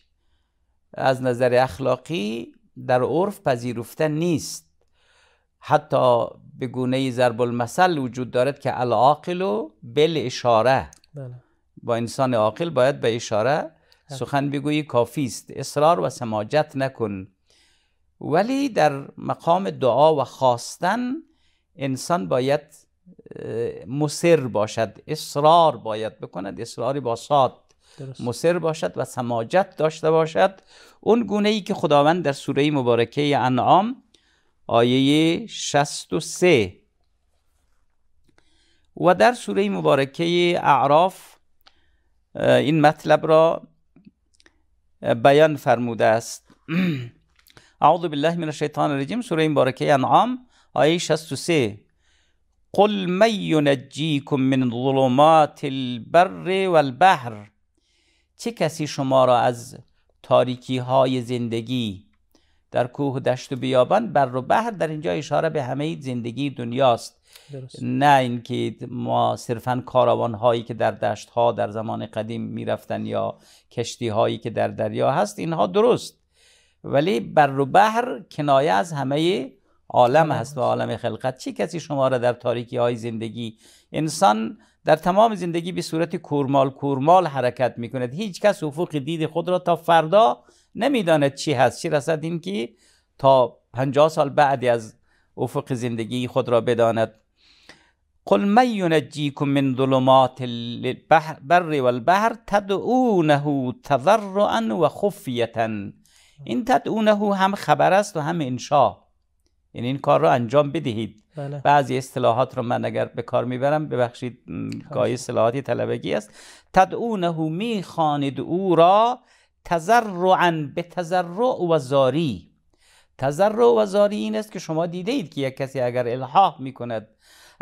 از نظر اخلاقی در عرف پذیرفته نیست حتی به گونه ضرب المثل وجود دارد که العاقل و بل اشاره بله. با انسان عاقل باید به اشاره سخن بگویی کافی است اصرار و سماجت نکن ولی در مقام دعا و خواستن انسان باید مصر باشد اصرار باید بکند اصراری با سات مصر باشد و سماجت داشته باشد اون گونه ای که خداوند در سوره مبارکه انعام آیه 63 و در سوره مبارکه اعراف این مطلب را بیان فرموده است اعوذ بالله من الشیطان الرجیم سوره مبارکه انعام آیه 63 قل من ینجیکم من ظلمات البر والبحر چه کسی شما را از تاریکی های زندگی در کوه دشت و بیابان بر و بحر در اینجا اشاره به همه زندگی دنیاست درست. نه اینکه ما صرفا کاروان هایی که در دشت ها در زمان قدیم میرفتن یا کشتی هایی که در دریا هست اینها درست ولی بر رو بحر کنایه از همه عالم هست و عالم خلقت چی کسی شما را در تاریکی های زندگی انسان در تمام زندگی به صورت کورمال کورمال حرکت می کند هیچ کس افق دید خود را تا فردا نمیداند چی هست چی رسد اینکه تا 50 سال بعدی از افق زندگی خود را بداند قل من ينجيكم من ظلمات البر والبحر تدعونه تضرعا و این تدعونه هم خبر است و هم انشا یعنی این کار رو انجام بدهید بله. بعضی اصطلاحات رو من اگر به کار میبرم ببخشید خب. گاهی اصطلاحاتی طلبگی است تدعونه میخواند او را تزرعا به تزرع و زاری تزرع و زاری این است که شما دیده اید که یک کسی اگر الحاق میکند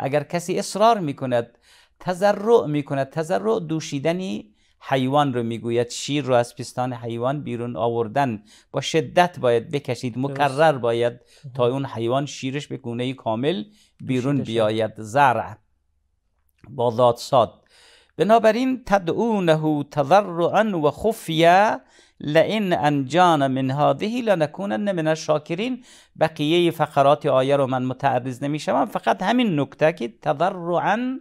اگر کسی اصرار میکند تزرع میکند تزرع دوشیدنی حیوان رو میگوید شیر رو از پستان حیوان بیرون آوردن با شدت باید بکشید مکرر باید تا اون حیوان شیرش به گونه کامل بیرون بیاید زرع با ذات ساد بنابراین تدعونه تضرعا و خفیه لئن انجان من هذه لنکونن من الشاکرین بقیه فقرات آیه رو من متعرض نمیشم فقط همین نکته که تضرعا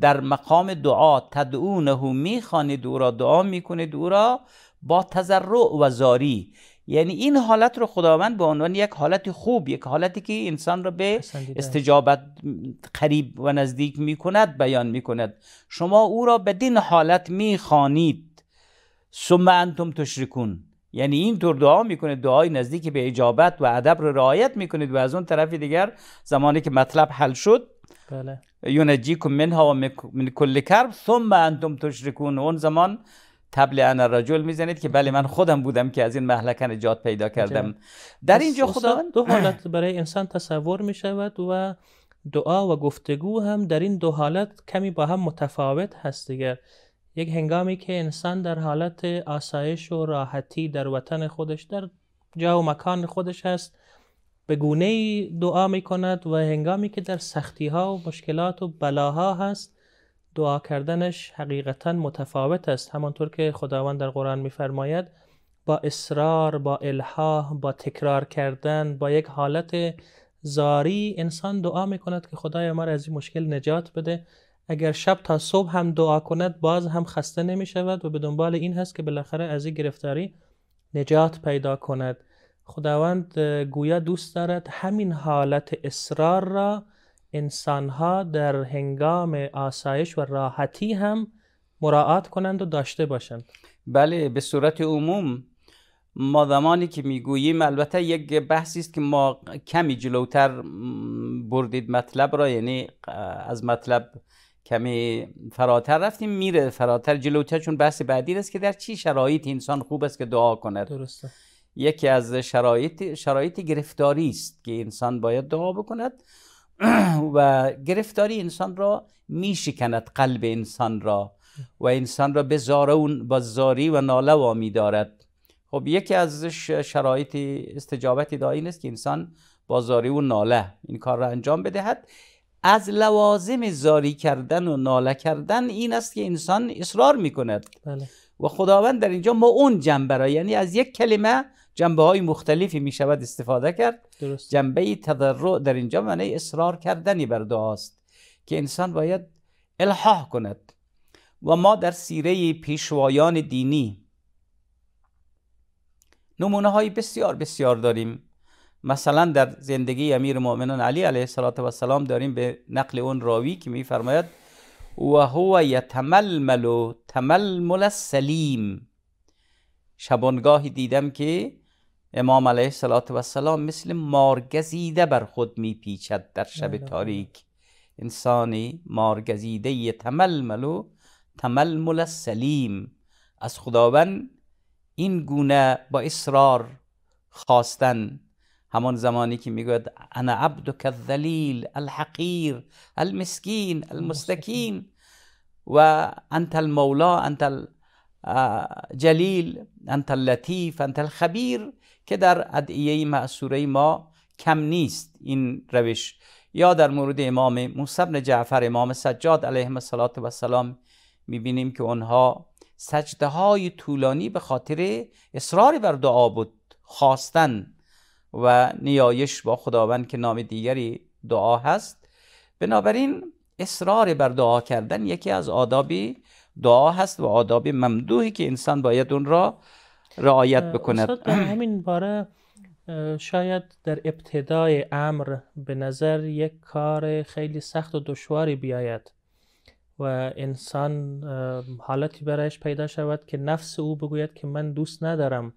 در مقام دعا تدعونه میخوانید او را دعا میکنید او را با تضرع و زاری یعنی این حالت رو خداوند به عنوان یک حالت خوب یک حالتی که انسان را به استجابت قریب و نزدیک می کند بیان می کند شما او را بدین حالت می ثم انتم تشرکون یعنی این طور دعا میکنه دعای نزدیک به اجابت و ادب رو رعایت میکنید و از اون طرف دیگر زمانی که مطلب حل شد بله یونجیکم منها و من کل کرب ثم انتم تشرکون اون زمان تبل انا رجل میزنید که بله من خودم بودم که از این محلکن نجات پیدا کردم در اینجا خدا دو حالت برای انسان تصور می شود و دعا و گفتگو هم در این دو حالت کمی با هم متفاوت هست دیگر یک هنگامی که انسان در حالت آسایش و راحتی در وطن خودش در جا و مکان خودش هست به گونه ای دعا می کند و هنگامی که در سختی ها و مشکلات و بلاها هست دعا کردنش حقیقتا متفاوت است همانطور که خداوند در قرآن میفرماید با اصرار با الها، با تکرار کردن با یک حالت زاری انسان دعا می کند که خدای ما را از این مشکل نجات بده اگر شب تا صبح هم دعا کند باز هم خسته نمی شود و به دنبال این هست که بالاخره از این گرفتاری نجات پیدا کند خداوند گویا دوست دارد همین حالت اصرار را انسانها در هنگام آسایش و راحتی هم مراعات کنند و داشته باشند بله به صورت عموم ما زمانی که میگوییم البته یک بحثی است که ما کمی جلوتر بردید مطلب را یعنی از مطلب کمی فراتر رفتیم میره فراتر جلوتر چون بحث بعدی است که در چی شرایط انسان خوب است که دعا کند درسته یکی از شرایط شرایط گرفتاری است که انسان باید دعا بکند و گرفتاری انسان را میشکند قلب انسان را و انسان را به با زاری و ناله و دارد خب یکی از شرایط استجابت دعا این است که انسان با زاری و ناله این کار را انجام بدهد از لوازم زاری کردن و ناله کردن این است که انسان اصرار می کند بله. و خداوند در اینجا ما اون جنبه را یعنی از یک کلمه جنبه های مختلفی می شود استفاده کرد درست. جنبه تضرع در اینجا معنی اصرار کردنی بر دعاست که انسان باید الحاح کند و ما در سیره پیشوایان دینی نمونه های بسیار بسیار داریم مثلا در زندگی امیر مؤمنان علی علیه السلام داریم به نقل اون راوی که میفرماید و هو یتململ تململ سلیم شبانگاهی دیدم که امام علیه السلام مثل مارگزیده بر خود پیچد در شب بله، بله. تاریک انسانی مارگزیده یتململ تململ سلیم از خداوند این گونه با اصرار خواستن همان زمانی که میگوید انا عبد الذلیل الحقیر المسکین المستکین و انت المولا انت الجلیل انت اللطیف انت الخبیر که در ادعیه معصوره ما کم نیست این روش یا در مورد امام موسی بن جعفر امام سجاد علیه السلام میبینیم که آنها سجده های طولانی به خاطر اصرار بر دعا بود خواستن و نیایش با خداوند که نام دیگری دعا هست بنابراین اصرار بر دعا کردن یکی از آدابی دعا هست و آدابی ممدوحی که انسان باید اون را رعایت بکند همین باره شاید در ابتدای امر به نظر یک کار خیلی سخت و دشواری بیاید و انسان حالتی برایش پیدا شود که نفس او بگوید که من دوست ندارم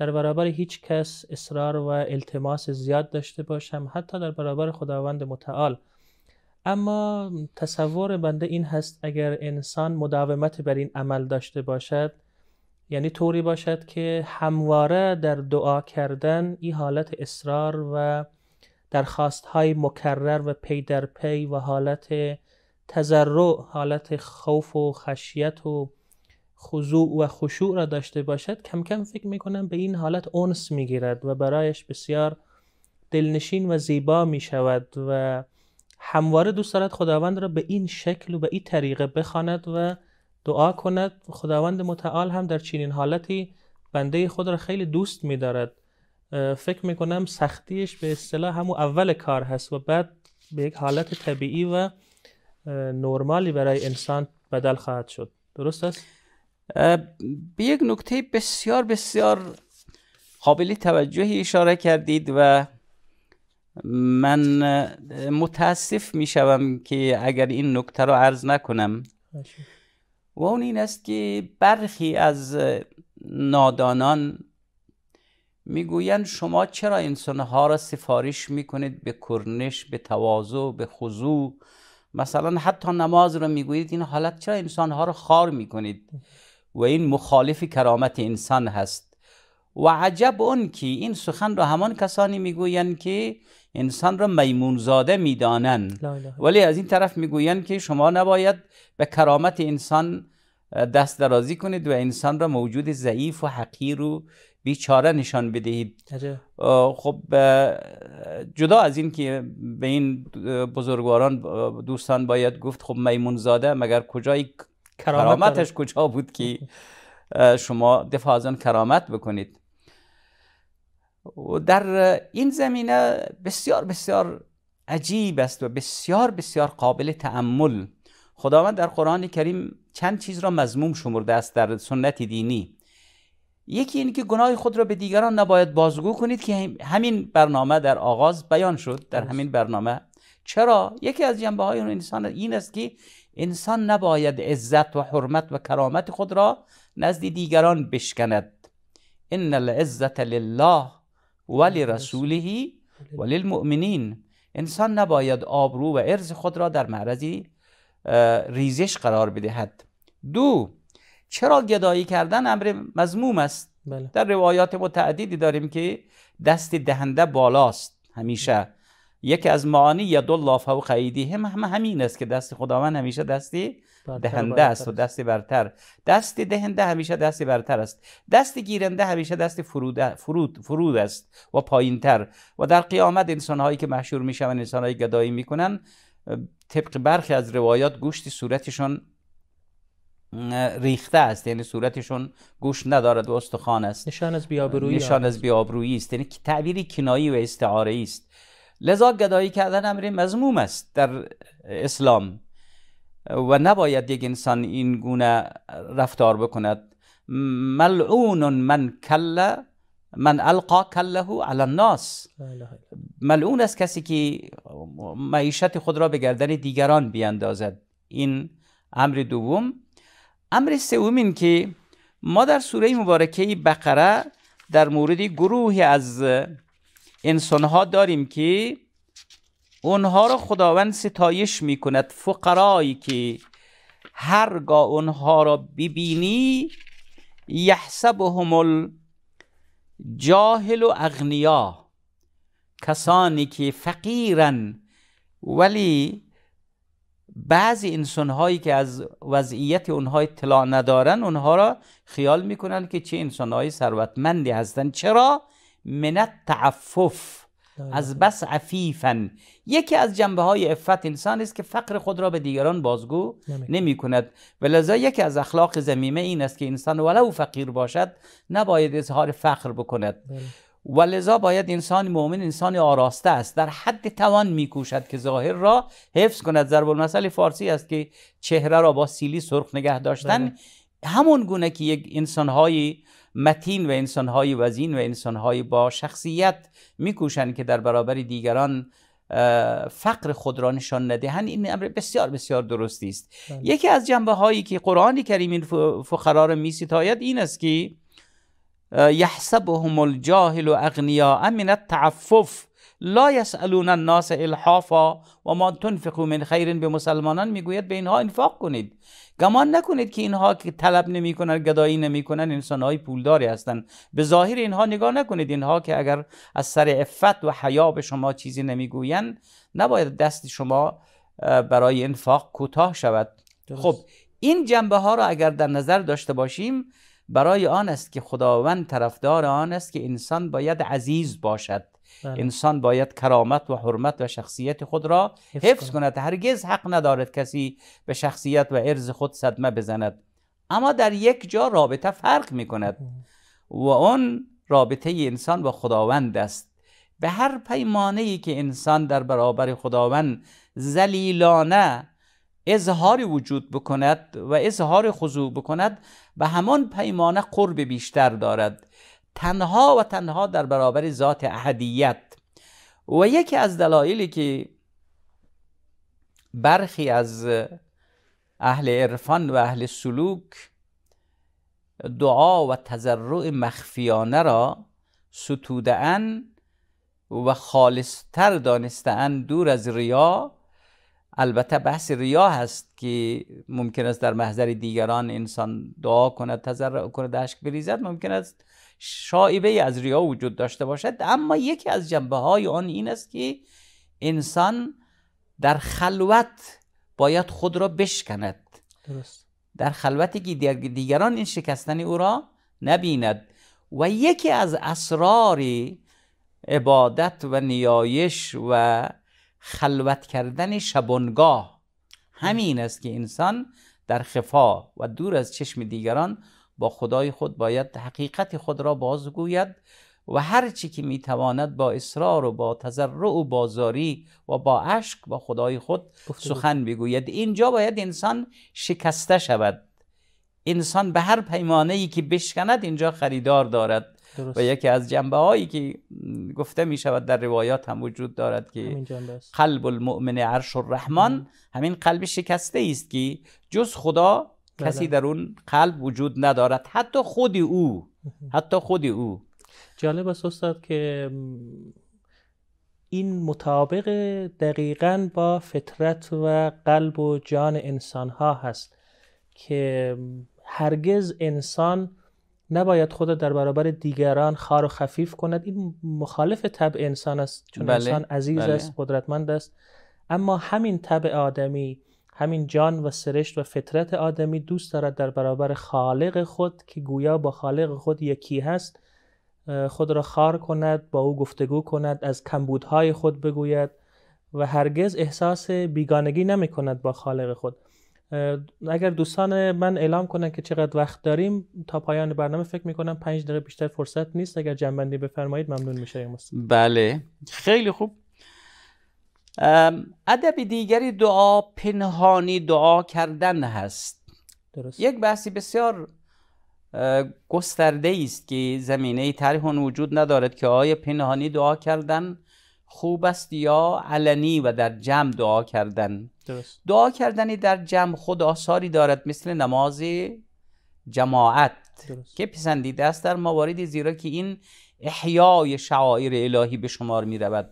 در برابر هیچ کس اصرار و التماس زیاد داشته باشم حتی در برابر خداوند متعال اما تصور بنده این هست اگر انسان مداومت بر این عمل داشته باشد یعنی طوری باشد که همواره در دعا کردن این حالت اصرار و درخواست های مکرر و پی در پی و حالت تزرع حالت خوف و خشیت و خضوع و خشوع را داشته باشد کم کم فکر میکنم به این حالت اونس گیرد و برایش بسیار دلنشین و زیبا میشود و همواره دوست دارد خداوند را به این شکل و به این طریقه بخواند و دعا کند خداوند متعال هم در چنین حالتی بنده خود را خیلی دوست میدارد فکر میکنم سختیش به اصطلاح همون اول کار هست و بعد به یک حالت طبیعی و نرمالی برای انسان بدل خواهد شد درست است؟ به یک نکته بسیار بسیار قابل توجهی اشاره کردید و من متاسف می شوم که اگر این نکته رو عرض نکنم و اون این است که برخی از نادانان میگویند شما چرا انسانها را سفارش میکنید به کرنش به تواضع به خضوع مثلا حتی نماز رو میگویید این حالت چرا انسانها را خار میکنید و این مخالف کرامت انسان هست و عجب اون که این سخن را همان کسانی میگویند که انسان را میمونزاده میدانن ولی از این طرف میگویند که شما نباید به کرامت انسان دست درازی کنید و انسان را موجود ضعیف و حقیر و بیچاره نشان بدهید خب جدا از این که به این بزرگواران دوستان باید گفت خب میمونزاده مگر کجای کرامتش کجا بود که شما دفاع از آن کرامت بکنید و در این زمینه بسیار بسیار عجیب است و بسیار بسیار قابل تعمل خداوند در قرآن کریم چند چیز را مضموم شمرده است در سنت دینی یکی این که گناه خود را به دیگران نباید بازگو کنید که همین برنامه در آغاز بیان شد در همین برنامه چرا یکی از جنبه های انسان این است که انسان نباید عزت و حرمت و کرامت خود را نزد دیگران بشکند ان العزت لله و لرسوله و للمؤمنین انسان نباید آبرو و ارز خود را در معرض ریزش قرار بدهد دو چرا گدایی کردن امر مزموم است بله. در روایات متعددی داریم که دست دهنده بالاست همیشه یکی از معانی ید الله و ایدیهم هم همین است که دست خداوند همیشه دستی دهنده است و دستی برتر دست دهنده همیشه دستی برتر است دست گیرنده همیشه دست فرود, فرود, فرود است و پایینتر و در قیامت انسانهایی که محشور میشوند انسانهایی گدایی میکنن طبق برخی از روایات گوشت صورتشون ریخته است یعنی صورتشون گوش ندارد و استخوان است نشان از بیابرویی نشان از بیابرویی است یعنی تعبیری کنایی و استعاره است لذا گدایی کردن امر مضموم است در اسلام و نباید یک انسان این گونه رفتار بکند ملعون من کله من القا کله علی الناس ملعون است کسی که معیشت خود را به گردن دیگران بیاندازد این امر دوم امر سوم این که ما در سوره مبارکه بقره در مورد گروهی از انسان ها داریم که اونها رو خداوند ستایش می کند فقرایی که هرگاه اونها را ببینی یحسبهم الجاهل و اغنیا کسانی که فقیرن ولی بعضی انسان هایی که از وضعیت اونها اطلاع ندارن اونها را خیال میکنن که چه انسان های ثروتمندی هستن چرا منت تعفف از بس عفیفن یکی از جنبه های افت انسان است که فقر خود را به دیگران بازگو نمی کند و یکی از اخلاق زمیمه این است که انسان ولو فقیر باشد نباید اظهار فقر بکند بله. ولذا باید انسان مؤمن انسان آراسته است در حد توان میکوشد که ظاهر را حفظ کند ضرب المثل فارسی است که چهره را با سیلی سرخ نگه داشتن بله. همون گونه که یک انسان های متین و انسانهای وزین و انسانهای با شخصیت میکوشند که در برابر دیگران فقر خود را نشان ندهند این امر بسیار بسیار درستی است بله. یکی از جنبه هایی که قرآن کریم این فقرا را می این است که یحسبهم الجاهل و اغنیاء من التعفف لا یسالون الناس الحافا و ما تنفقوا من خیر به مسلمانان میگوید به اینها انفاق کنید گمان نکنید که اینها که طلب نمیکنن گدایی نمیکنن انسان های پولداری هستند به ظاهر اینها نگاه نکنید اینها که اگر از سر عفت و حیا به شما چیزی نمیگویند نباید دست شما برای انفاق کوتاه شود خب این جنبه ها را اگر در نظر داشته باشیم برای آن است که خداوند طرفدار آن است که انسان باید عزیز باشد بله. انسان باید کرامت و حرمت و شخصیت خود را حفظ, کند هرگز حق ندارد کسی به شخصیت و عرض خود صدمه بزند اما در یک جا رابطه فرق می کند و اون رابطه انسان با خداوند است به هر پیمانه ای که انسان در برابر خداوند زلیلانه اظهار وجود بکند و اظهار خضوع بکند به همان پیمانه قرب بیشتر دارد تنها و تنها در برابر ذات احدیت و یکی از دلایلی که برخی از اهل عرفان و اهل سلوک دعا و تذرع مخفیانه را ستوده و خالصتر دانستن دور از ریا البته بحث ریا هست که ممکن است در محضر دیگران انسان دعا کند تذرع کند اشک بریزد ممکن است شایبه از ریا وجود داشته باشد اما یکی از جنبه های آن این است که انسان در خلوت باید خود را بشکند در خلوتی که دیگران این شکستن او را نبیند و یکی از اسرار عبادت و نیایش و خلوت کردن شبانگاه همین است که انسان در خفا و دور از چشم دیگران با خدای خود باید حقیقت خود را بازگوید و هر چی که میتواند با اصرار و با تزرع و بازاری و با عشق با خدای خود سخن بگوید اینجا باید انسان شکسته شود انسان به هر پیمانه ای که بشکند اینجا خریدار دارد و یکی از جنبه هایی که گفته می شود در روایات هم وجود دارد که قلب المؤمن عرش الرحمن همین قلب شکسته است که جز خدا کسی بله. در اون قلب وجود ندارد حتی خود او حتی خود او جالب است استاد که این مطابق دقیقا با فطرت و قلب و جان انسان ها هست که هرگز انسان نباید خود در برابر دیگران خار و خفیف کند این مخالف طبع انسان است چون بله. انسان عزیز بله. است قدرتمند است اما همین طبع آدمی همین جان و سرشت و فطرت آدمی دوست دارد در برابر خالق خود که گویا با خالق خود یکی هست خود را خار کند با او گفتگو کند از کمبودهای خود بگوید و هرگز احساس بیگانگی نمی کند با خالق خود اگر دوستان من اعلام کنند که چقدر وقت داریم تا پایان برنامه فکر می کنم پنج دقیقه بیشتر فرصت نیست اگر جنبندی بفرمایید ممنون میشه بله خیلی خوب ادب دیگری دعا پنهانی دعا کردن هست درست. یک بحثی بسیار گسترده است که زمینه طرح وجود ندارد که آیا پنهانی دعا کردن خوب است یا علنی و در جمع دعا کردن درست. دعا کردنی در جمع خود آثاری دارد مثل نماز جماعت که پسندیده است در مواردی زیرا که این احیای شعائر الهی به شمار می رود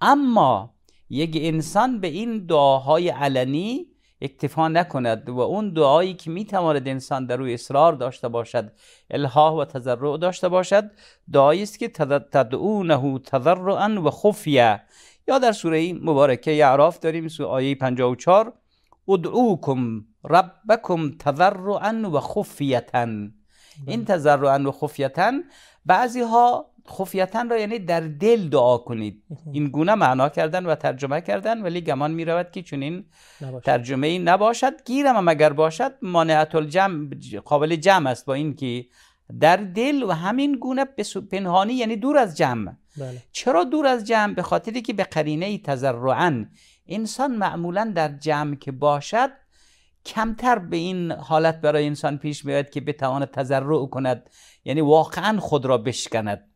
اما یک انسان به این دعاهای علنی اکتفا نکند و اون دعایی که میتواند انسان در روی اصرار داشته باشد الهاه و تضرع داشته باشد دعایی است که تدعونه تضرعا و خفیه یا در سوره مبارکه اعراف داریم سو آیه 54 ادعوکم ربکم تضرعا و خفیتا بله. این تضرعا و خفیتا بعضی ها خفیتن را یعنی در دل دعا کنید این گونه معنا کردن و ترجمه کردن ولی گمان می رود که چنین ترجمه ای نباشد گیرم هم اگر باشد مانعت الجمع قابل جمع است با اینکه در دل و همین گونه پنهانی یعنی دور از جمع بله. چرا دور از جمع به خاطر که به قرینه تزرعا انسان معمولا در جمع که باشد کمتر به این حالت برای انسان پیش میاد که بتواند تزرع کند یعنی واقعا خود را بشکند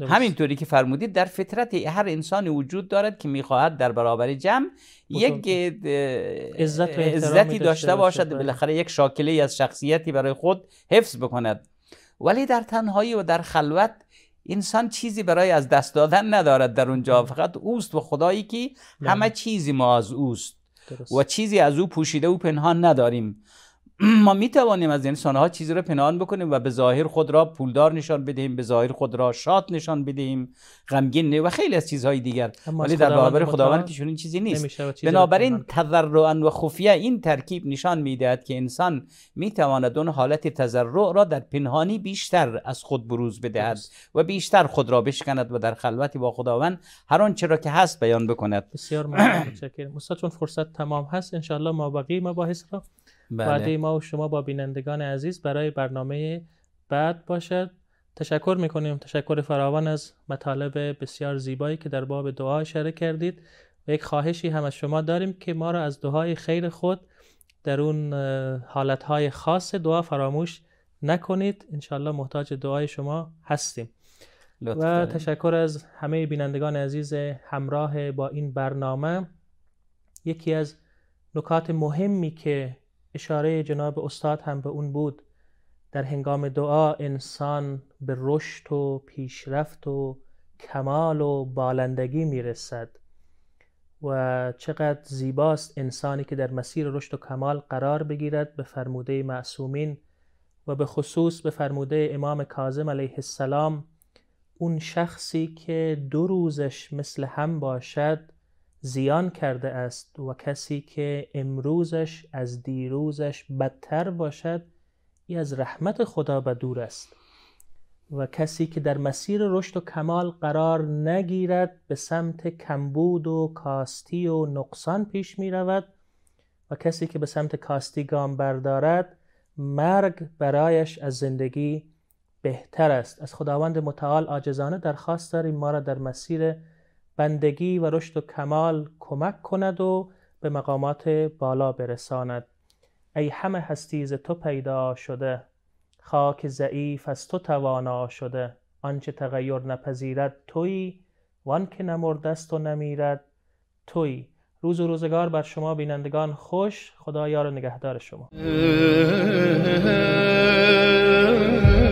همینطوری که فرمودید در فطرت هر انسانی وجود دارد که میخواهد در برابر جمع یک عزتی داشته باشد بله. بالاخره یک شاکله از شخصیتی برای خود حفظ بکند ولی در تنهایی و در خلوت انسان چیزی برای از دست دادن ندارد در اونجا بله. فقط اوست و خدایی که بله. همه چیزی ما از اوست و چیزی از او پوشیده و پنهان نداریم ما می توانیم از انسان ها چیزی را پنهان بکنیم و به ظاهر خود را پولدار نشان بدهیم به ظاهر خود را شاد نشان بدهیم غمگین و خیلی از چیزهای دیگر ولی در برابر خداوند که چنین چیزی نیست بنابراین تضرعا و خفیه این ترکیب نشان میدهد که انسان می تواند اون حالت تضرع را در پنهانی بیشتر از خود بروز بدهد و بیشتر خود را بشکند و در خلوتی با خداوند هر آنچه را که هست بیان بکند بسیار متشکرم فرصت تمام هست ان ما بقیه مباحث را بله. ما و شما با بینندگان عزیز برای برنامه بعد باشد تشکر میکنیم تشکر فراوان از مطالب بسیار زیبایی که در باب دعا اشاره کردید و یک خواهشی هم از شما داریم که ما را از دعای خیر خود در اون حالتهای خاص دعا فراموش نکنید انشالله محتاج دعای شما هستیم و تشکر از همه بینندگان عزیز همراه با این برنامه یکی از نکات مهمی که اشاره جناب استاد هم به اون بود در هنگام دعا انسان به رشد و پیشرفت و کمال و بالندگی میرسد و چقدر زیباست انسانی که در مسیر رشد و کمال قرار بگیرد به فرموده معصومین و به خصوص به فرموده امام کاظم علیه السلام اون شخصی که دو روزش مثل هم باشد زیان کرده است و کسی که امروزش از دیروزش بدتر باشد ای از رحمت خدا به دور است و کسی که در مسیر رشد و کمال قرار نگیرد به سمت کمبود و کاستی و نقصان پیش می رود و کسی که به سمت کاستی گام بردارد مرگ برایش از زندگی بهتر است از خداوند متعال آجزانه درخواست داریم ما را در مسیر بندگی و رشد و کمال کمک کند و به مقامات بالا برساند ای همه هستی ز تو پیدا شده خاک ضعیف از تو توانا شده آنچه تغییر نپذیرد تویی وان که نمردست و نمیرد تویی روز و روزگار بر شما بینندگان خوش خدا یار نگهدار شما